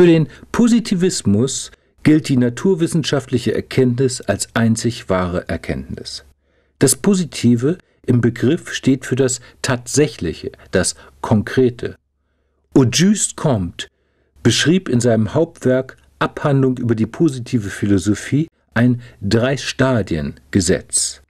Für den Positivismus gilt die naturwissenschaftliche Erkenntnis als einzig wahre Erkenntnis. Das Positive im Begriff steht für das Tatsächliche, das Konkrete. Auguste Comte beschrieb in seinem Hauptwerk Abhandlung über die positive Philosophie ein Drei-Stadien-Gesetz.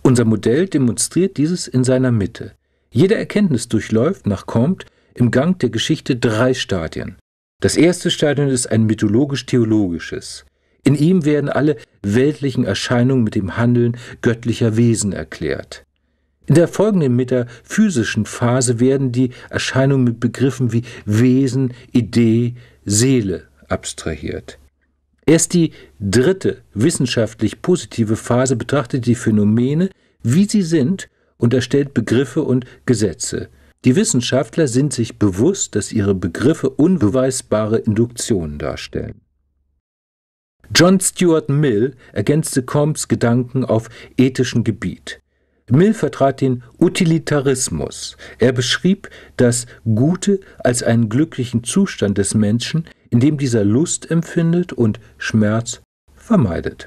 Unser Modell demonstriert dieses in seiner Mitte. Jede Erkenntnis durchläuft nach Comte im Gang der Geschichte drei Stadien. Das erste Stadion ist ein mythologisch-theologisches. In ihm werden alle weltlichen Erscheinungen mit dem Handeln göttlicher Wesen erklärt. In der folgenden metaphysischen Phase werden die Erscheinungen mit Begriffen wie Wesen, Idee, Seele abstrahiert. Erst die dritte wissenschaftlich positive Phase betrachtet die Phänomene, wie sie sind, und erstellt Begriffe und Gesetze. Die Wissenschaftler sind sich bewusst, dass ihre Begriffe unbeweisbare Induktionen darstellen. John Stuart Mill ergänzte Combes Gedanken auf ethischem Gebiet. Mill vertrat den Utilitarismus. Er beschrieb das Gute als einen glücklichen Zustand des Menschen, in dem dieser Lust empfindet und Schmerz vermeidet.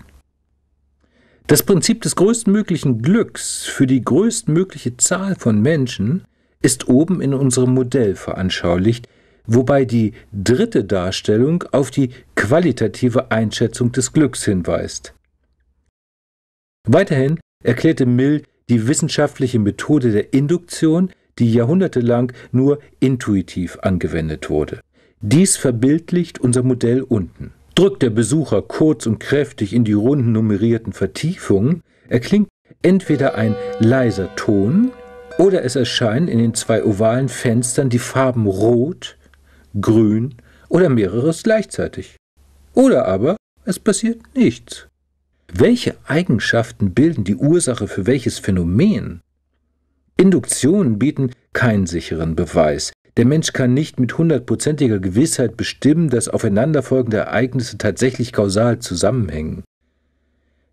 Das Prinzip des größtmöglichen Glücks für die größtmögliche Zahl von Menschen ist oben in unserem Modell veranschaulicht, wobei die dritte Darstellung auf die qualitative Einschätzung des Glücks hinweist. Weiterhin erklärte Mill die wissenschaftliche Methode der Induktion, die jahrhundertelang nur intuitiv angewendet wurde. Dies verbildlicht unser Modell unten. Drückt der Besucher kurz und kräftig in die runden nummerierten Vertiefungen, erklingt entweder ein leiser Ton, oder es erscheinen in den zwei ovalen Fenstern die Farben Rot, Grün oder mehreres gleichzeitig. Oder aber es passiert nichts. Welche Eigenschaften bilden die Ursache für welches Phänomen? Induktionen bieten keinen sicheren Beweis. Der Mensch kann nicht mit hundertprozentiger Gewissheit bestimmen, dass aufeinanderfolgende Ereignisse tatsächlich kausal zusammenhängen.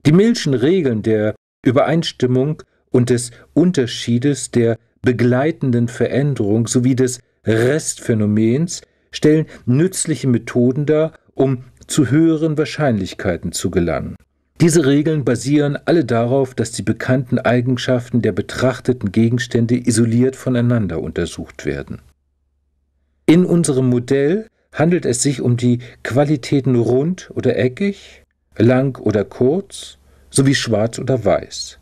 Die Milschen Regeln der Übereinstimmung und des Unterschiedes der begleitenden Veränderung sowie des Restphänomens stellen nützliche Methoden dar, um zu höheren Wahrscheinlichkeiten zu gelangen. Diese Regeln basieren alle darauf, dass die bekannten Eigenschaften der betrachteten Gegenstände isoliert voneinander untersucht werden. In unserem Modell handelt es sich um die Qualitäten rund oder eckig, lang oder kurz sowie schwarz oder weiß.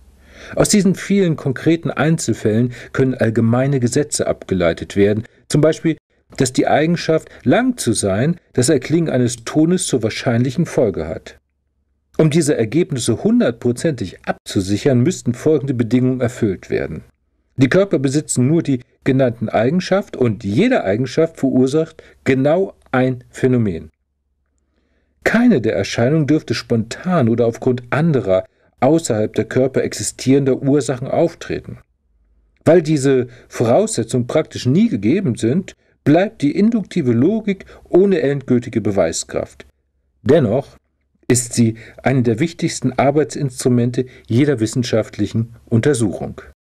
Aus diesen vielen konkreten Einzelfällen können allgemeine Gesetze abgeleitet werden, zum Beispiel, dass die Eigenschaft, lang zu sein, das Erklingen eines Tones zur wahrscheinlichen Folge hat. Um diese Ergebnisse hundertprozentig abzusichern, müssten folgende Bedingungen erfüllt werden. Die Körper besitzen nur die genannten Eigenschaften und jede Eigenschaft verursacht genau ein Phänomen. Keine der Erscheinungen dürfte spontan oder aufgrund anderer außerhalb der Körper existierender Ursachen auftreten. Weil diese Voraussetzungen praktisch nie gegeben sind, bleibt die induktive Logik ohne endgültige Beweiskraft. Dennoch ist sie eine der wichtigsten Arbeitsinstrumente jeder wissenschaftlichen Untersuchung.